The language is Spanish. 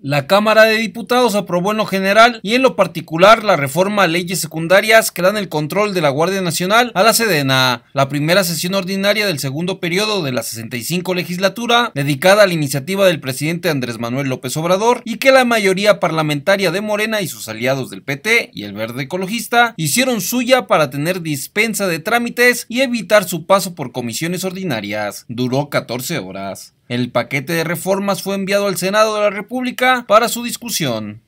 La Cámara de Diputados aprobó en lo general y en lo particular la reforma a leyes secundarias que dan el control de la Guardia Nacional a la Sedena. La primera sesión ordinaria del segundo periodo de la 65 legislatura, dedicada a la iniciativa del presidente Andrés Manuel López Obrador y que la mayoría parlamentaria de Morena y sus aliados del PT y el Verde Ecologista hicieron suya para tener dispensa de trámites y evitar su paso por comisiones ordinarias. Duró 14 horas. El paquete de reformas fue enviado al Senado de la República para su discusión.